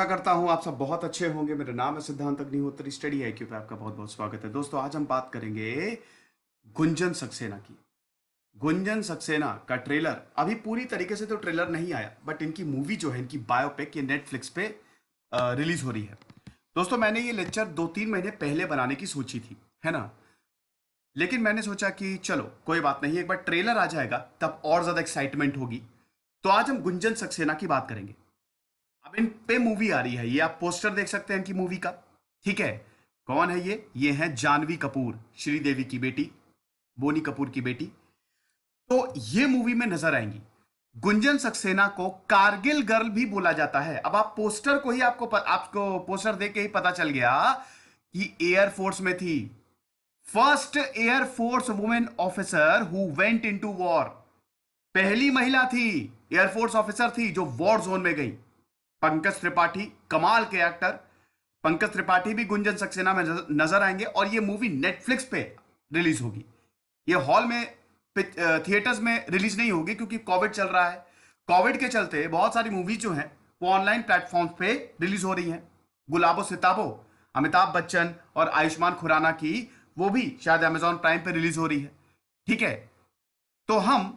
आशा करता हूं आप सब बहुत अच्छे होंगे मेरा नाम है सिद्धांत अग्निहोत्री स्टडी आई पे आपका बहुत बहुत स्वागत है दोस्तों आज हम बात करेंगे गुंजन सक्सेना की गुंजन सक्सेना का ट्रेलर अभी पूरी तरीके से तो ट्रेलर नहीं आया बट इनकी मूवी जो है इनकी बायोपिक ये नेटफ्लिक्स पे रिलीज हो रही है दोस्तों मैंने ये लेक्चर दो तीन महीने पहले बनाने की सोची थी है ना लेकिन मैंने सोचा कि चलो कोई बात नहीं एक बार ट्रेलर आ जाएगा तब और ज़्यादा एक्साइटमेंट होगी तो आज हम गुंजन सक्सेना की बात करेंगे अब इन पे मूवी आ रही है ये आप पोस्टर देख सकते हैं इनकी मूवी का ठीक है कौन है ये ये है जानवी कपूर श्रीदेवी की बेटी बोनी कपूर की बेटी तो ये मूवी में नजर आएंगी गुंजन सक्सेना को कारगिल गर्ल भी बोला जाता है अब आप पोस्टर को ही आपको प, आपको पोस्टर देख के ही पता चल गया कि एयरफोर्स में थी first air force women officer who went into war पहली महिला थी एयरफोर्स ऑफिसर थी जो वॉर जोन में गई पंकज त्रिपाठी कमाल के एक्टर पंकज त्रिपाठी भी गुंजन सक्सेना में नजर आएंगे और ये मूवी नेटफ्लिक्स पे रिलीज होगी ये हॉल में थिएटर्स में रिलीज नहीं होगी क्योंकि कोविड चल रहा है कोविड के चलते बहुत सारी मूवीज जो हैं वो ऑनलाइन प्लेटफॉर्म पे रिलीज हो रही हैं गुलाबो सिताबो अमिताभ बच्चन और आयुष्मान खुराना की वो भी शायद अमेजॉन प्राइम पे रिलीज हो रही है ठीक है तो हम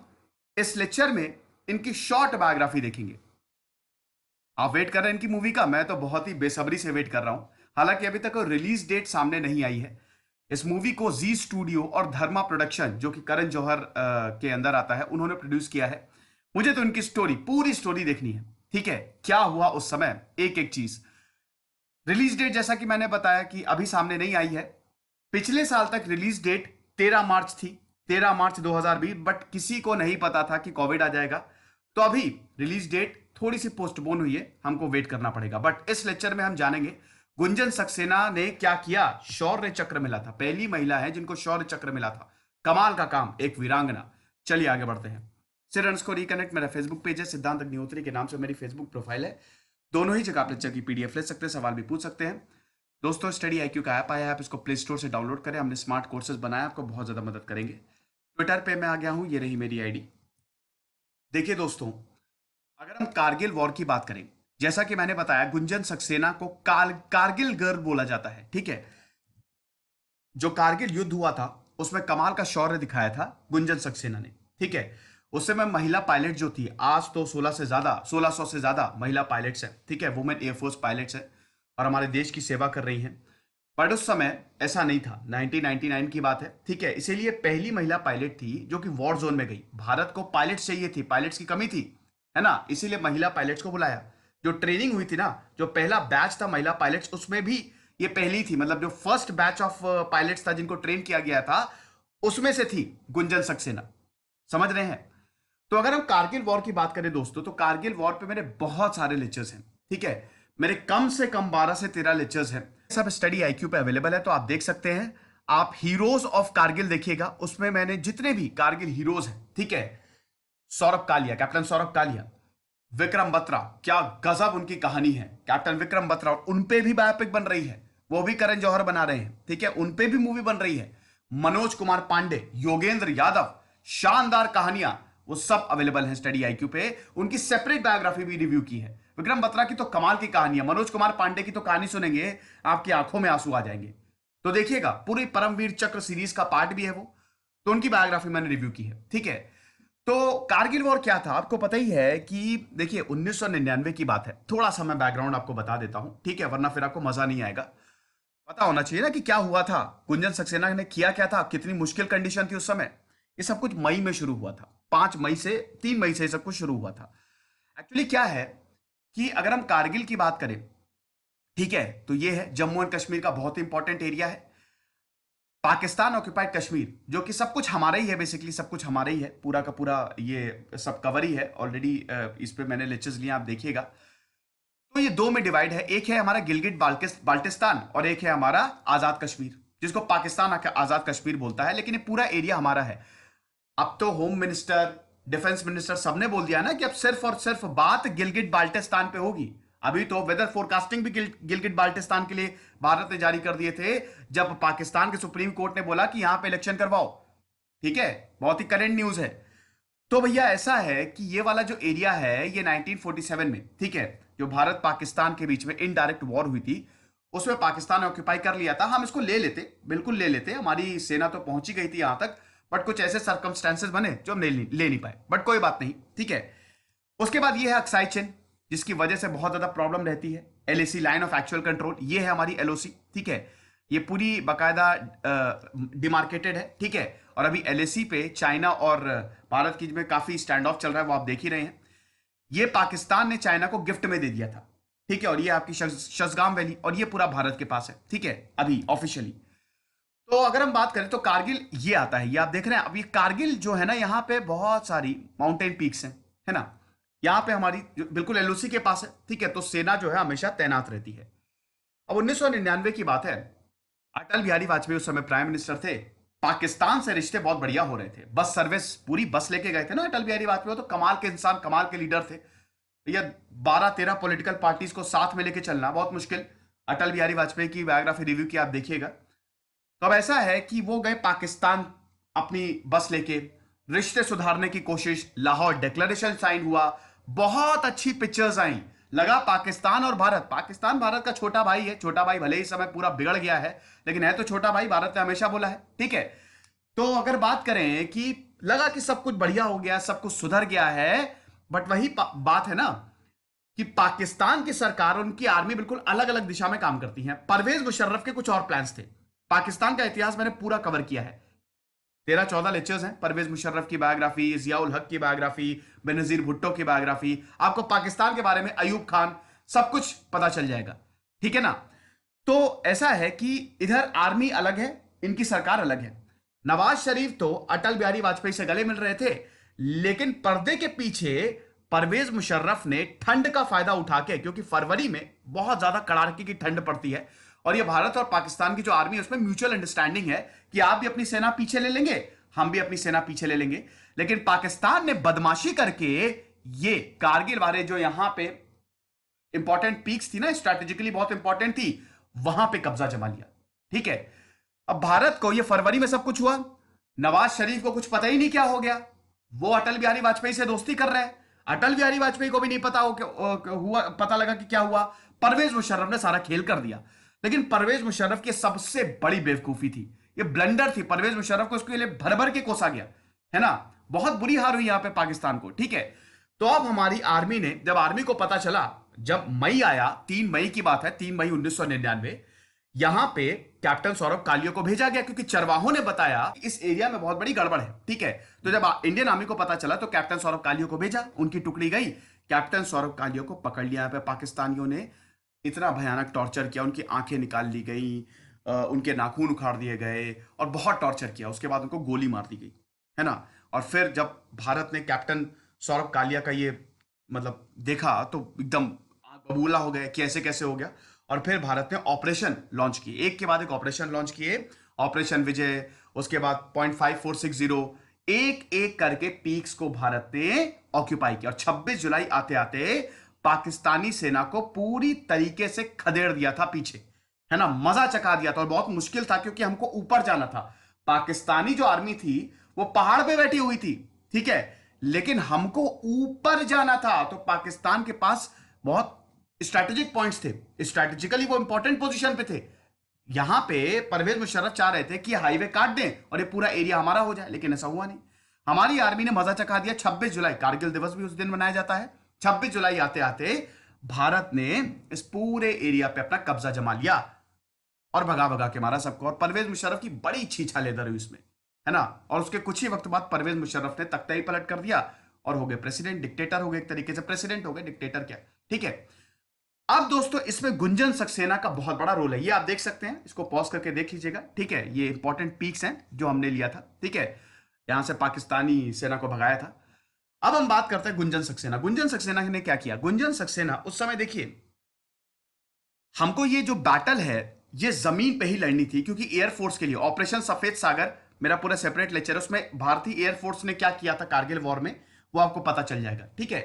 इस लेक्चर में इनकी शॉर्ट बायोग्राफी देखेंगे आप वेट कर रहे हैं इनकी मूवी का मैं तो बहुत ही बेसब्री से वेट कर रहा हूं हालांकि अभी तक रिलीज डेट सामने नहीं आई है इस मूवी को जी स्टूडियो और धर्मा प्रोडक्शन जो कि करण जौहर के अंदर आता है उन्होंने प्रोड्यूस किया है मुझे तो इनकी स्टोरी पूरी स्टोरी देखनी है ठीक है क्या हुआ उस समय एक एक चीज रिलीज डेट जैसा कि मैंने बताया कि अभी सामने नहीं आई है पिछले साल तक रिलीज डेट तेरह मार्च थी तेरह मार्च दो बट किसी को नहीं पता था कि कोविड आ जाएगा तो अभी रिलीज डेट थोड़ी सी पोस्टपोन हुई है हमको वेट करना पड़ेगा बट इस लेक्चर में हम जानेंगे गुंजन सक्सेना ने क्या किया शौर्य चक्र मिला था पहली महिला है जिनको शौर्य चक्र मिला था कमाल का काम एक वीरांगना चलिए आगे बढ़ते हैं सिरंस को रिकनेक्ट मेरा फेसबुक पेज है सिद्धांत अग्निहोत्री के नाम से मेरी फेसबुक प्रोफाइल है दोनों ही जगह आप लेक्चर की पीडीएफ ले सकते हैं सवाल भी पूछ सकते हैं दोस्तों स्टडी आईक्यू का ऐप आया है आप इसको प्ले स्टोर से डाउनलोड करें हमने स्मार्ट कोर्सेज बनाया आपको बहुत ज़्यादा मदद करेंगे ट्विटर पे मैं आ गया हूँ ये रही मेरी आईडी देखिए दोस्तों अगर हम कारगिल वॉर की बात करें जैसा कि मैंने बताया गुंजन सक्सेना को कार, कारगिल गर्ल बोला जाता है ठीक है जो कारगिल युद्ध हुआ था उसमें कमाल का शौर्य दिखाया था गुंजन सक्सेना ने ठीक है उस समय महिला पायलट जो थी आज तो 16 से ज्यादा 1600 से ज्यादा महिला पायलट्स है ठीक है वुमेन एयरफोर्स पायलट्स है और हमारे देश की सेवा कर रही हैं बट उस समय ऐसा नहीं था 1999 की बात है ठीक है इसीलिए पहली महिला पायलट थी जो कि वॉर जोन में गई भारत को पायलट चाहिए थी पायलट्स की कमी थी है ना इसीलिए महिला पायलट्स को बुलाया जो ट्रेनिंग हुई थी ना जो पहला बैच था महिला पायलट्स उसमें भी ये पहली थी मतलब जो फर्स्ट बैच ऑफ पायलट्स था जिनको ट्रेन किया गया था उसमें से थी गुंजन सक्सेना समझ रहे हैं तो अगर हम कारगिल वॉर की बात करें दोस्तों तो कारगिल वॉर पे मेरे बहुत सारे लेक्चर्स हैं ठीक है मेरे कम से कम बारह से तेरह लेक्चर्स हैं सब स्टडी आईक्यू पे अवेलेबल है तो आप देख सकते हैं आप हीरोज ऑफ कारगिल देखिएगा उसमें मैंने जितने भी कारगिल हीरोज हैं ठीक है सौरभ कालिया कैप्टन सौरभ कालिया विक्रम बत्रा क्या गजब उनकी कहानी है कैप्टन विक्रम बत्रा और उनपे भी बायोपिक बन रही है वो भी करण जौहर बना रहे हैं ठीक है उनपे भी मूवी बन रही है मनोज कुमार पांडे योगेंद्र यादव शानदार कहानियां वो सब अवेलेबल है स्टडी आईक्यू पे उनकी सेपरेट बायोग्राफी भी रिव्यू की है विक्रम बत्रा की तो कमाल की कहानी है मनोज कुमार पांडे की तो कहानी सुनेंगे आपकी आंखों में आंसू आ जाएंगे तो देखिएगा पूरी परमवीर चक्र सीरीज का पार्ट भी है वो तो उनकी बायोग्राफी मैंने रिव्यू की है ठीक है तो कारगिल वॉर क्या था आपको पता ही है कि देखिए 1999 की बात है थोड़ा सा मैं बैकग्राउंड आपको बता देता हूं ठीक है वरना फिर आपको मजा नहीं आएगा पता होना चाहिए ना कि क्या हुआ था कुंजन सक्सेना ने किया क्या था कितनी मुश्किल कंडीशन थी उस समय ये सब कुछ मई में शुरू हुआ था पांच मई से तीन मई से सब कुछ शुरू हुआ था एक्चुअली क्या है कि अगर हम कारगिल की बात करें ठीक है तो ये है जम्मू एंड कश्मीर का बहुत इंपॉर्टेंट एरिया है पाकिस्तान ऑक्यूपाइड कश्मीर जो कि सब कुछ हमारा ही है बेसिकली सब कुछ हमारा ही है पूरा का पूरा ये सब कवर ही है ऑलरेडी uh, इस पर मैंने लेक्चर्स लिए आप देखिएगा तो ये दो में डिवाइड है एक है हमारा गिलगिट बाल्टिस्तान और एक है हमारा आज़ाद कश्मीर जिसको पाकिस्तान आज़ाद कश्मीर बोलता है लेकिन ये पूरा एरिया हमारा है अब तो होम मिनिस्टर डिफेंस मिनिस्टर सबने बोल दिया ना कि अब सिर्फ और सिर्फ बात गिलगिट बाल्टिस्तान पे होगी अभी तो वेदर फोरकास्टिंग भी गिलगिट बाल्टिस्तान के लिए भारत ने जारी कर दिए थे जब पाकिस्तान के सुप्रीम कोर्ट ने बोला कि यहां पे इलेक्शन करवाओ ठीक है बहुत ही करेंट न्यूज है तो भैया ऐसा है कि ये वाला जो एरिया है ये 1947 में ठीक है जो भारत पाकिस्तान के बीच में इनडायरेक्ट वॉर हुई थी उसमें पाकिस्तान ने ऑक्यूपाई कर लिया था हम इसको ले लेते बिल्कुल ले लेते हमारी सेना तो पहुंची गई थी यहां तक बट कुछ ऐसे सर्कमस्टांसेस बने जो हम ले, नहीं पाए बट कोई बात नहीं ठीक है उसके बाद ये है अक्साई चिन्ह जिसकी वजह से बहुत ज़्यादा प्रॉब्लम रहती है L line of actual control ये है हमारी एल ठीक है ये पूरी बाकायदा डिमार्केटेड है ठीक है और अभी एल पे चाइना और भारत की में काफ़ी स्टैंड ऑफ चल रहा है वो आप देख ही रहे हैं ये पाकिस्तान ने चाइना को गिफ्ट में दे दिया था ठीक है और ये आपकी शसगाम वैली और ये पूरा भारत के पास है ठीक है अभी ऑफिशियली तो अगर हम बात करें तो कारगिल ये आता है ये आप देख रहे हैं अब ये कारगिल जो है ना यहाँ पे बहुत सारी माउंटेन पीक्स हैं है ना यहां पे हमारी बिल्कुल एलओसी के पास है ठीक है तो सेना जो है हमेशा तैनात रहती है अब उन्नीस की बात है अटल बिहारी वाजपेयी उस समय प्राइम मिनिस्टर थे पाकिस्तान से रिश्ते बहुत बढ़िया हो रहे थे बस सर्विस पूरी बस लेके गए थे ना अटल बिहारी वाजपेयी तो कमाल के इंसान कमाल के लीडर थे या बारह तेरह पोलिटिकल पार्टीज को साथ में लेके चलना बहुत मुश्किल अटल बिहारी वाजपेयी की बायोग्राफी रिव्यू की आप देखिएगा तो अब ऐसा है कि वो गए पाकिस्तान अपनी बस लेके रिश्ते सुधारने की कोशिश लाहौर डिक्लेरेशन साइन हुआ बहुत अच्छी पिक्चर्स आई लगा पाकिस्तान और भारत पाकिस्तान भारत का छोटा भाई है छोटा भाई भले ही समय पूरा बिगड़ गया है लेकिन है तो छोटा भाई भारत ने हमेशा बोला है ठीक है तो अगर बात करें कि लगा कि सब कुछ बढ़िया हो गया सब कुछ सुधर गया है बट वही बात है ना कि पाकिस्तान की सरकार और उनकी आर्मी बिल्कुल अलग अलग दिशा में काम करती है परवेज मुशर्रफ के कुछ और प्लान थे पाकिस्तान का इतिहास मैंने पूरा कवर किया है तेरह चौदह लेक्चर्स हैं परवेज मुशर्रफ की बायोग्राफी जियाउल हक की बायोग्राफी बेनजीर भुट्टो की बायोग्राफी आपको पाकिस्तान के बारे में अयूब खान सब कुछ पता चल जाएगा ठीक है ना तो ऐसा है कि इधर आर्मी अलग है इनकी सरकार अलग है नवाज शरीफ तो अटल बिहारी वाजपेयी से गले मिल रहे थे लेकिन पर्दे के पीछे परवेज मुशर्रफ ने ठंड का फायदा उठा के क्योंकि फरवरी में बहुत ज्यादा कड़ाके की ठंड पड़ती है और ये भारत और पाकिस्तान की जो आर्मी है उसमें म्यूचुअल अंडरस्टैंडिंग है कि आप भी अपनी सेना पीछे ले लेंगे हम भी अपनी सेना पीछे ले लेंगे लेकिन पाकिस्तान ने बदमाशी करके ये कारगिल वाले जो यहां पे इंपॉर्टेंट पीक्स थी ना स्ट्रेटेजिकली बहुत इंपॉर्टेंट थी वहां पे कब्जा जमा लिया ठीक है अब भारत को ये फरवरी में सब कुछ हुआ नवाज शरीफ को कुछ पता ही नहीं क्या हो गया वो अटल बिहारी वाजपेयी से दोस्ती कर रहे हैं अटल बिहारी वाजपेयी को भी नहीं पता हो हुआ पता लगा कि क्या हुआ परवेज मुशर्रफ ने सारा खेल कर दिया लेकिन परवेज मुशर्रफ की सबसे बड़ी बेवकूफ़ी थी ये ब्लंडर थी परवेज मुशर्रफ को इसके लिए भर भर के कोसा गया है ना बहुत बुरी हार हुई यहां पे पाकिस्तान को ठीक है तो अब हमारी आर्मी ने जब आर्मी को पता चला जब मई आया तीन मई की बात है तीन मई उन्नीस सौ निन्यानवे यहां पर कैप्टन सौरभ कालियो को भेजा गया क्योंकि चरवाहों ने बताया इस एरिया में बहुत बड़ी गड़बड़ है ठीक है तो जब इंडियन आर्मी को पता चला तो कैप्टन सौरभ कालियो को भेजा उनकी टुकड़ी गई कैप्टन सौरभ कालियो को पकड़ लिया पाकिस्तानियों ने इतना भयानक टॉर्चर किया उनकी आंखें निकाल ली गई उनके नाखून उखाड़ दिए गए और बहुत टॉर्चर किया उसके बाद उनको गोली मार दी गई है ना और फिर जब भारत ने कैप्टन सौरभ कालिया का ये मतलब देखा तो एकदम बबूला हो गया कैसे कैसे हो गया और फिर भारत ने ऑपरेशन लॉन्च किए एक के बाद एक ऑपरेशन लॉन्च किए ऑपरेशन विजय उसके बाद point five four six zero एक एक करके पीक्स को भारत ने ऑक्यूपाई किया और 26 जुलाई आते आते पाकिस्तानी सेना को पूरी तरीके से खदेड़ दिया था पीछे है ना मजा चका दिया था और बहुत मुश्किल था क्योंकि हमको ऊपर जाना था पाकिस्तानी जो आर्मी थी वो पहाड़ पे बैठी हुई थी ठीक है लेकिन हमको ऊपर जाना था तो पाकिस्तान के पास बहुत स्ट्रेटेजिक पॉइंट्स थे स्ट्रेटेजिकली वो इंपॉर्टेंट पोजीशन पे थे यहां पे परवेज मुशर्रफ चाह रहे थे कि हाईवे काट दें और ये पूरा एरिया हमारा हो जाए लेकिन ऐसा हुआ नहीं हमारी आर्मी ने मजा चखा दिया 26 जुलाई कारगिल दिवस भी उस दिन मनाया जाता है 26 जुलाई आते आते भारत ने इस पूरे एरिया पे अपना कब्जा जमा लिया और भगा भगा के मारा सबको और परवेज मुशर्रफ की बड़ी छीछा लेदर हुई उसमें है ना और उसके कुछ ही वक्त बाद परवेज मुशर्रफ ने तख्ता ही पलट कर दिया और हो गए प्रेसिडेंट डिक्टेटर हो गए एक तरीके से प्रेसिडेंट हो गए डिक्टेटर क्या ठीक है अब दोस्तों इसमें गुंजन सक्सेना का बहुत बड़ा रोल है ये आप देख सकते हैं इसको पॉज करके देख लीजिएगा ठीक है ये इंपॉर्टेंट पीक्स हैं जो हमने लिया था ठीक है यहां से पाकिस्तानी सेना को भगाया था अब हम बात करते हैं गुंजन सक्सेना गुंजन सक्सेना ने क्या किया गुंजन सक्सेना उस समय देखिए हमको ये जो बैटल है ये जमीन पे ही लड़नी थी क्योंकि एयरफोर्स के लिए ऑपरेशन सफेद सागर मेरा पूरा सेपरेट लेक्चर उसमें भारतीय एयरफोर्स ने क्या किया था कारगिल वॉर में वो आपको पता चल जाएगा ठीक है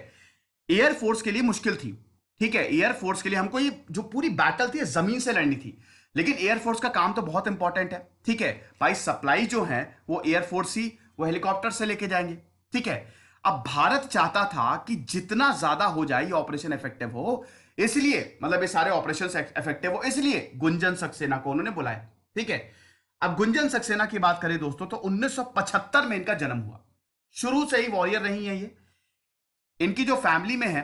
एयरफोर्स के लिए मुश्किल थी ठीक है एयरफोर्स के लिए हमको ये जो पूरी बैटल थी जमीन से लड़नी थी लेकिन एयरफोर्स का काम तो बहुत इंपॉर्टेंट है ठीक है भाई सप्लाई जो है वो एयरफोर्स ही वो हेलीकॉप्टर से लेके जाएंगे ठीक है अब भारत चाहता था कि जितना ज्यादा हो जाए ऑपरेशन इफेक्टिव हो इसलिए मतलब ये सारे ऑपरेशन इफेक्टिव हो इसलिए गुंजन सक्सेना को उन्होंने बुलाया ठीक है अब गुंजन सक्सेना की बात करें दोस्तों तो 1975 में इनका जन्म हुआ शुरू से ही वॉरियर रही है ये इनकी जो फैमिली में है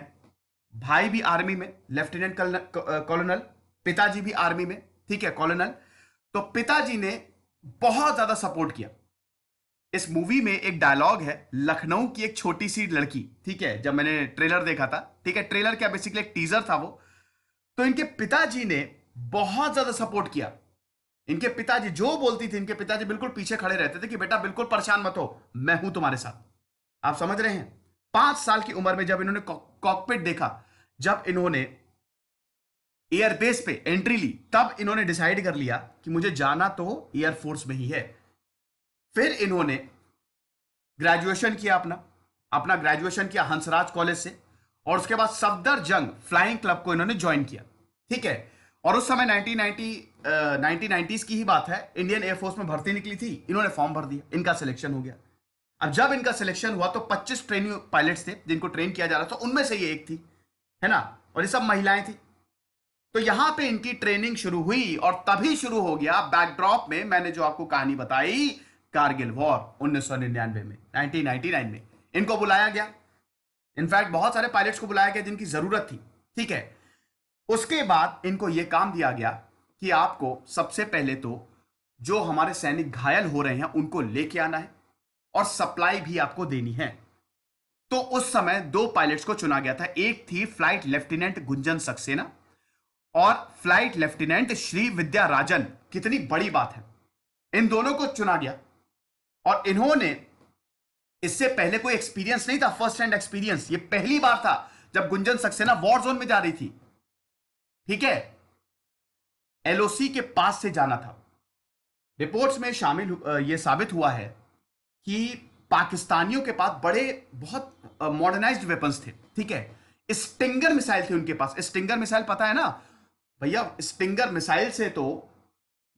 भाई भी आर्मी में लेफ्टिनेंट कॉलोनल पिताजी भी आर्मी में ठीक है कॉलोनल तो पिताजी ने बहुत ज्यादा सपोर्ट किया इस मूवी में एक डायलॉग है लखनऊ की एक छोटी सी लड़की ठीक है जब मैंने ट्रेलर देखा था ठीक है ट्रेलर क्या बेसिकली एक टीजर था वो तो इनके पिताजी ने बहुत ज्यादा सपोर्ट किया इनके पिताजी जो बोलती थी इनके पिताजी बिल्कुल पीछे खड़े रहते थे कि बेटा बिल्कुल परेशान मत हो मैं हूं तुम्हारे साथ आप समझ रहे हैं पांच साल की उम्र में जब इन्होंने कॉकपिट देखा जब इन्होंने एयरबेस पे एंट्री ली तब इन्होंने डिसाइड कर लिया कि मुझे जाना तो एयरफोर्स में ही है फिर इन्होंने ग्रेजुएशन किया अपना अपना ग्रेजुएशन किया हंसराज कॉलेज से और उसके बाद सफदर जंग फ्लाइंग क्लब को इन्होंने ज्वाइन किया ठीक है और उस समय 1990 नाइनटीज की ही बात है इंडियन एयरफोर्स में भर्ती निकली थी इन्होंने फॉर्म भर दिया इनका सिलेक्शन हो गया अब जब इनका सिलेक्शन हुआ तो 25 ट्रेनिंग पायलट्स थे जिनको ट्रेन किया जा रहा था उनमें से ये एक थी है ना और ये सब महिलाएं थी तो यहां पे इनकी ट्रेनिंग शुरू हुई और तभी शुरू हो गया बैकड्रॉप में मैंने जो आपको कहानी बताई कारगिल वॉर निन्यानवे में नाइन में इनको बुलाया गया इनफैक्ट बहुत सारे पायलट्स को बुलाया गया जिनकी जरूरत थी ठीक है उसके बाद इनको यह काम दिया गया कि आपको सबसे पहले तो जो हमारे सैनिक घायल हो रहे हैं उनको लेके आना है और सप्लाई भी आपको देनी है तो उस समय दो पायलट्स को चुना गया था एक थी फ्लाइट लेफ्टिनेंट गुंजन सक्सेना और फ्लाइट लेफ्टिनेंट श्री विद्या राजन कितनी बड़ी बात है इन दोनों को चुना गया और इन्होंने इससे पहले कोई एक्सपीरियंस नहीं था फर्स्ट हैंड एक्सपीरियंस ये पहली बार था जब गुंजन सक्सेना वॉर जोन में जा रही थी ठीक है एलओसी के पास से जाना था रिपोर्ट्स में शामिल ये साबित हुआ है कि पाकिस्तानियों के पास बड़े बहुत मॉडर्नाइज्ड वेपन्स थे ठीक है स्टिंगर मिसाइल थे उनके पास स्टिंगर मिसाइल पता है ना भैया स्टिंगर मिसाइल से तो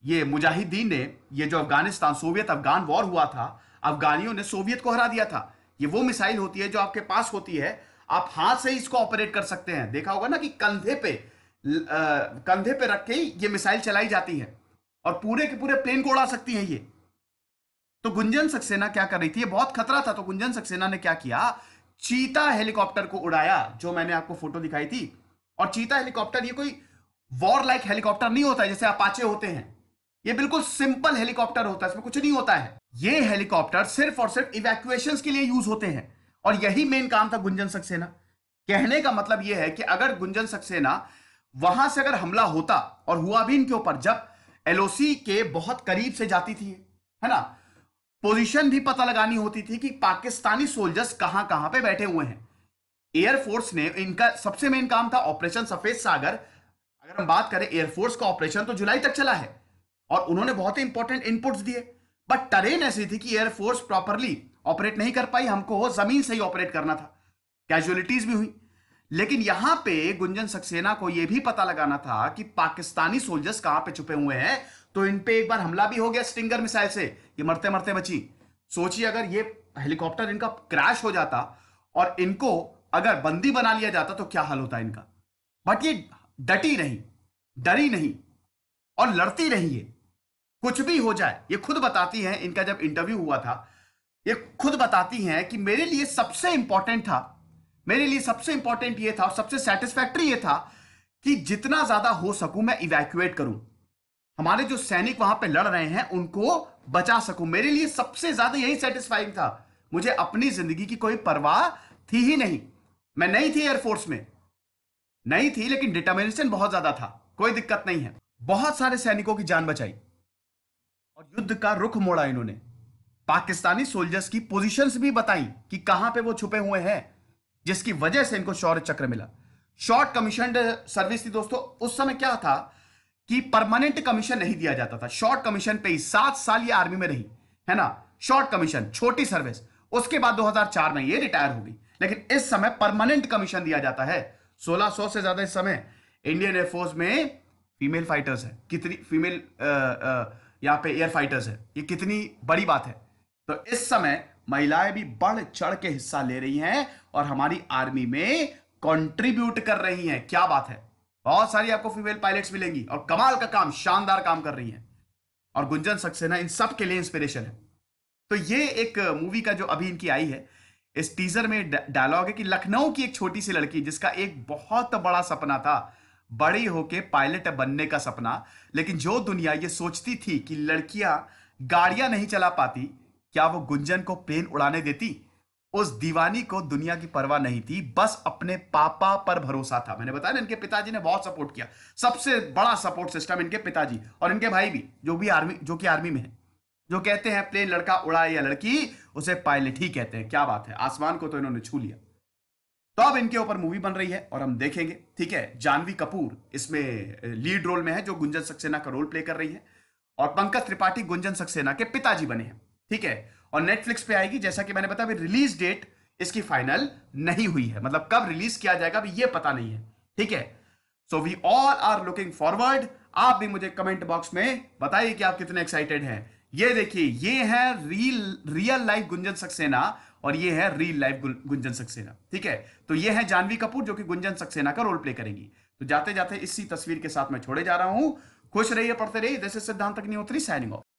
ये मुजाहिदीन ने ये जो अफगानिस्तान सोवियत अफगान वॉर हुआ था अफगानियों ने सोवियत को हरा दिया था ये वो मिसाइल होती है जो आपके पास होती है आप हाथ से इसको ऑपरेट कर सकते हैं देखा होगा ना कि कंधे पे आ, कंधे पे रख के ये मिसाइल चलाई जाती है और पूरे के पूरे प्लेन को उड़ा सकती है ये तो गुंजन सक्सेना क्या कर रही थी ये बहुत खतरा था तो गुंजन सक्सेना ने क्या किया चीता हेलीकॉप्टर को उड़ाया जो मैंने आपको फोटो दिखाई थी और चीता हेलीकॉप्टर ये कोई वॉर लाइक हेलीकॉप्टर नहीं होता जैसे अपाचे होते हैं ये बिल्कुल सिंपल हेलीकॉप्टर होता है इसमें कुछ नहीं होता है ये हेलीकॉप्टर सिर्फ और सिर्फ इवैक्यूएशन के लिए यूज होते हैं और यही मेन काम था गुंजन सक्सेना कहने का मतलब यह है कि अगर गुंजन सक्सेना वहां से अगर हमला होता और हुआ भी इनके ऊपर जब एलओसी के बहुत करीब से जाती थी है ना पोजीशन भी पता लगानी होती थी कि पाकिस्तानी सोल्जर्स कहां कहां पे बैठे हुए हैं एयरफोर्स ने इनका सबसे मेन काम था ऑपरेशन सफेद सागर अगर हम बात करें एयरफोर्स का ऑपरेशन तो जुलाई तक चला है और उन्होंने बहुत ही इंपॉर्टेंट इनपुट्स दिए बट टरेन ऐसी थी कि एयरफोर्स प्रॉपरली ऑपरेट नहीं कर पाई हमको जमीन से ही ऑपरेट करना था कैजुअलिटीज भी हुई लेकिन यहां पे गुंजन सक्सेना को यह भी पता लगाना था कि पाकिस्तानी सोल्जर्स कहां पे छुपे हुए हैं तो इन पे एक बार हमला भी हो गया स्टिंगर मिसाइल से ये मरते मरते बची सोचिए अगर ये हेलीकॉप्टर इनका क्रैश हो जाता और इनको अगर बंदी बना लिया जाता तो क्या हाल होता इनका बट ये डटी नहीं डरी नहीं और लड़ती रही है कुछ भी हो जाए ये खुद बताती हैं इनका जब इंटरव्यू हुआ था ये खुद बताती हैं कि मेरे लिए सबसे इंपॉर्टेंट था मेरे लिए सबसे इंपॉर्टेंट ये था और सबसे सेटिस्फैक्ट्री ये था कि जितना ज्यादा हो सकूं मैं इवैक्यूएट करूं हमारे जो सैनिक वहां पे लड़ रहे हैं उनको बचा सकूं मेरे लिए सबसे ज्यादा यही सेटिस्फाइंग था मुझे अपनी जिंदगी की कोई परवाह थी ही नहीं मैं नहीं थी एयरफोर्स में नहीं थी लेकिन डिटर्मिनेशन बहुत ज्यादा था कोई दिक्कत नहीं है बहुत सारे सैनिकों की जान बचाई और युद्ध का रुख मोड़ा इन्होंने पाकिस्तानी सोल्जर्स की पोजीशंस भी बताई कि कहां पे वो छुपे हुए हैं जिसकी वजह से इनको शौर्य चक्र मिला शॉर्ट कमीशन सर्विस थी दोस्तों उस समय क्या था कि परमानेंट कमीशन नहीं दिया जाता था शॉर्ट कमीशन पे ही सात साल ये आर्मी में रही है ना शॉर्ट कमीशन छोटी सर्विस उसके बाद 2004 में ये रिटायर हो गई लेकिन इस समय परमानेंट कमीशन दिया जाता है 1600 से ज्यादा इस समय इंडियन एयरफोर्स में फीमेल फाइटर्स है कितनी फीमेल आ, आ, यहाँ पे एयर फाइटर्स है ये कितनी बड़ी बात है तो इस समय महिलाएं भी बढ़ चढ़ के हिस्सा ले रही हैं और हमारी आर्मी में कंट्रीब्यूट कर रही हैं क्या बात है बहुत सारी आपको फीमेल पायलट्स मिलेंगी और कमाल का काम शानदार काम कर रही हैं और गुंजन सक्सेना इन सब के लिए इंस्पिरेशन है तो ये एक मूवी का जो अभी इनकी आई है इस टीजर में डायलॉग है कि लखनऊ की एक छोटी सी लड़की जिसका एक बहुत बड़ा सपना था बड़ी होके पायलट बनने का सपना लेकिन जो दुनिया ये सोचती थी कि लड़कियां गाड़ियां नहीं चला पाती क्या वो गुंजन को प्लेन उड़ाने देती उस दीवानी को दुनिया की परवाह नहीं थी बस अपने पापा पर भरोसा था मैंने बताया ना इनके पिताजी ने बहुत सपोर्ट किया सबसे बड़ा सपोर्ट सिस्टम इनके पिताजी और इनके भाई भी जो भी आर्मी जो कि आर्मी में है जो कहते हैं प्लेन लड़का उड़ाए या लड़की उसे पायलट ही कहते हैं क्या बात है आसमान को तो इन्होंने छू लिया तो अब इनके ऊपर मूवी बन रही है और हम देखेंगे ठीक है जानवी कपूर इसमें लीड रोल में है जो गुंजन सक्सेना का रोल प्ले कर रही है और पंकज त्रिपाठी गुंजन सक्सेना के पिताजी बने हैं ठीक है और नेटफ्लिक्स पे आएगी जैसा कि मैंने बताया रिलीज डेट इसकी फाइनल नहीं हुई है मतलब कब रिलीज किया जाएगा अभी ये पता नहीं है ठीक है so we all are looking forward आप भी मुझे कमेंट बॉक्स में बताइए कि आप कितने एक्साइटेड हैं ये देखिए ये है real real life Gunjan Saxena और ये है रियल लाइफ गुंजन सक्सेना ठीक है तो ये है जानवी कपूर जो कि गुंजन सक्सेना का रोल प्ले करेंगी तो जाते जाते इसी तस्वीर के साथ मैं छोड़े जा रहा हूं खुश रहिए पढ़ते रहिए जैसे सिद्धांत अग्निहोत्री साइनिंग ऑफ